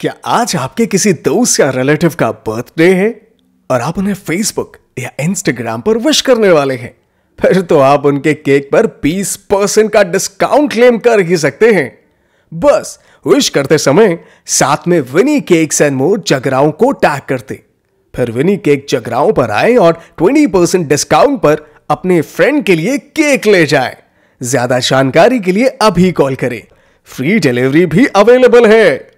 क्या आज आपके किसी दोस्त या रिलेटिव का बर्थडे है और आप उन्हें फेसबुक या इंस्टाग्राम पर विश करने वाले हैं फिर तो आप उनके केक पर 20 परसेंट का डिस्काउंट क्लेम कर ही सकते हैं बस विश करते समय साथ में Winni cakes and more Jagraon को टैग करते फिर विनी केक जगराओं पर आए और 20 परसेंट डिस्काउंट पर अपने फ्रेंड के लिए केक ले जाए ज्यादा जानकारी के लिए अभी कॉल करें फ्री डिलीवरी भी अवेलेबल है